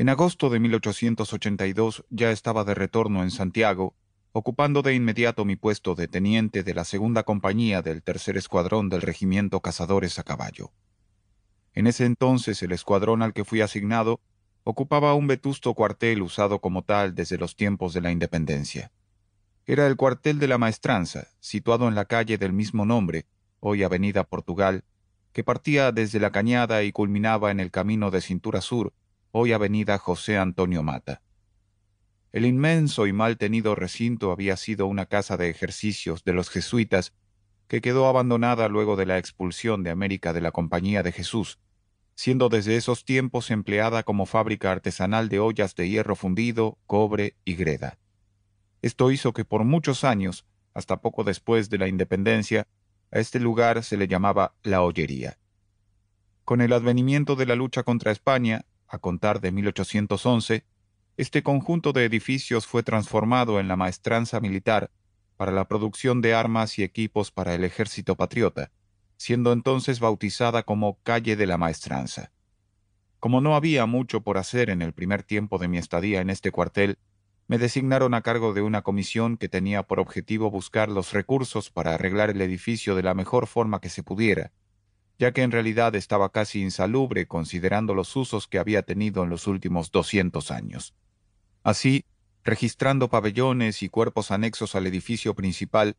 En agosto de 1882 ya estaba de retorno en Santiago, ocupando de inmediato mi puesto de teniente de la segunda compañía del tercer escuadrón del regimiento Cazadores a Caballo. En ese entonces el escuadrón al que fui asignado ocupaba un vetusto cuartel usado como tal desde los tiempos de la independencia. Era el cuartel de la maestranza, situado en la calle del mismo nombre, hoy Avenida Portugal, que partía desde la cañada y culminaba en el camino de Cintura Sur hoy avenida José Antonio Mata. El inmenso y mal tenido recinto había sido una casa de ejercicios de los jesuitas que quedó abandonada luego de la expulsión de América de la Compañía de Jesús, siendo desde esos tiempos empleada como fábrica artesanal de ollas de hierro fundido, cobre y greda. Esto hizo que por muchos años, hasta poco después de la independencia, a este lugar se le llamaba la Hollería. Con el advenimiento de la lucha contra España, a contar de 1811, este conjunto de edificios fue transformado en la maestranza militar para la producción de armas y equipos para el ejército patriota, siendo entonces bautizada como Calle de la Maestranza. Como no había mucho por hacer en el primer tiempo de mi estadía en este cuartel, me designaron a cargo de una comisión que tenía por objetivo buscar los recursos para arreglar el edificio de la mejor forma que se pudiera, ya que en realidad estaba casi insalubre considerando los usos que había tenido en los últimos 200 años. Así, registrando pabellones y cuerpos anexos al edificio principal,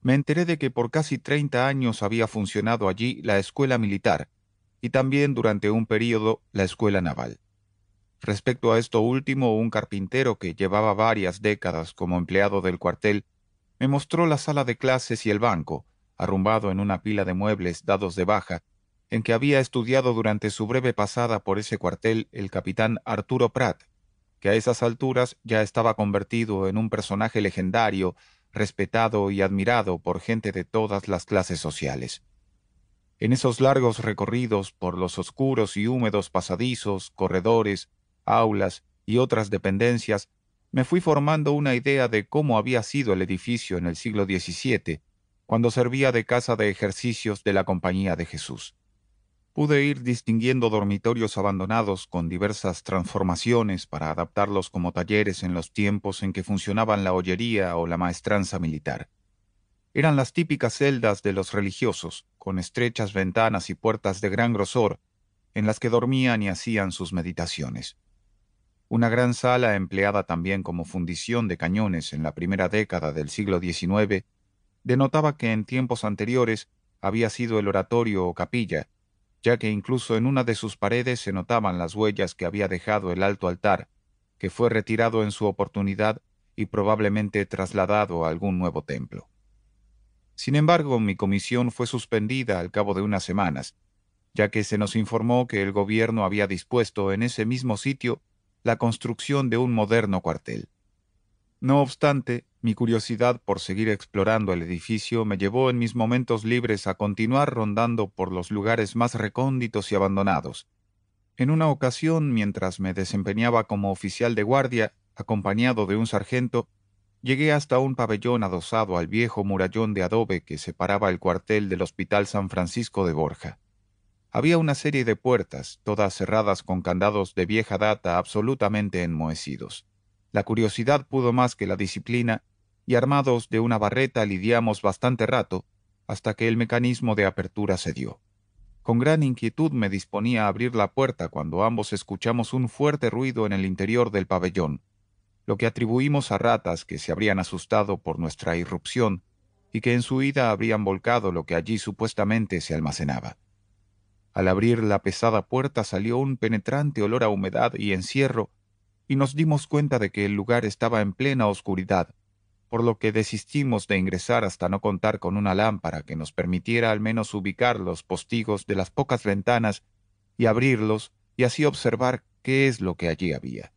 me enteré de que por casi 30 años había funcionado allí la escuela militar y también durante un período la escuela naval. Respecto a esto último, un carpintero que llevaba varias décadas como empleado del cuartel me mostró la sala de clases y el banco, arrumbado en una pila de muebles dados de baja, en que había estudiado durante su breve pasada por ese cuartel el capitán Arturo Pratt, que a esas alturas ya estaba convertido en un personaje legendario, respetado y admirado por gente de todas las clases sociales. En esos largos recorridos por los oscuros y húmedos pasadizos, corredores, aulas y otras dependencias, me fui formando una idea de cómo había sido el edificio en el siglo XVII cuando servía de casa de ejercicios de la Compañía de Jesús. Pude ir distinguiendo dormitorios abandonados con diversas transformaciones para adaptarlos como talleres en los tiempos en que funcionaban la hoyería o la maestranza militar. Eran las típicas celdas de los religiosos, con estrechas ventanas y puertas de gran grosor, en las que dormían y hacían sus meditaciones. Una gran sala empleada también como fundición de cañones en la primera década del siglo XIX denotaba que en tiempos anteriores había sido el oratorio o capilla, ya que incluso en una de sus paredes se notaban las huellas que había dejado el alto altar, que fue retirado en su oportunidad y probablemente trasladado a algún nuevo templo. Sin embargo, mi comisión fue suspendida al cabo de unas semanas, ya que se nos informó que el gobierno había dispuesto en ese mismo sitio la construcción de un moderno cuartel. No obstante, mi curiosidad por seguir explorando el edificio me llevó en mis momentos libres a continuar rondando por los lugares más recónditos y abandonados. En una ocasión, mientras me desempeñaba como oficial de guardia, acompañado de un sargento, llegué hasta un pabellón adosado al viejo murallón de adobe que separaba el cuartel del Hospital San Francisco de Borja. Había una serie de puertas, todas cerradas con candados de vieja data absolutamente enmohecidos. La curiosidad pudo más que la disciplina y armados de una barreta lidiamos bastante rato hasta que el mecanismo de apertura se dio. Con gran inquietud me disponía a abrir la puerta cuando ambos escuchamos un fuerte ruido en el interior del pabellón, lo que atribuimos a ratas que se habrían asustado por nuestra irrupción y que en su ida habrían volcado lo que allí supuestamente se almacenaba. Al abrir la pesada puerta salió un penetrante olor a humedad y encierro, y nos dimos cuenta de que el lugar estaba en plena oscuridad, por lo que desistimos de ingresar hasta no contar con una lámpara que nos permitiera al menos ubicar los postigos de las pocas ventanas y abrirlos y así observar qué es lo que allí había.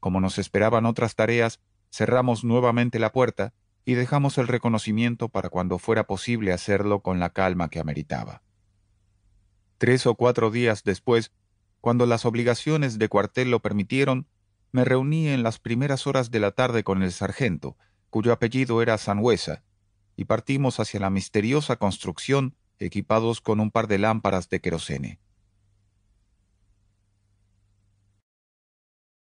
Como nos esperaban otras tareas, cerramos nuevamente la puerta y dejamos el reconocimiento para cuando fuera posible hacerlo con la calma que ameritaba. Tres o cuatro días después, cuando las obligaciones de cuartel lo permitieron, me reuní en las primeras horas de la tarde con el sargento, cuyo apellido era Sanhuesa, y partimos hacia la misteriosa construcción equipados con un par de lámparas de querosene.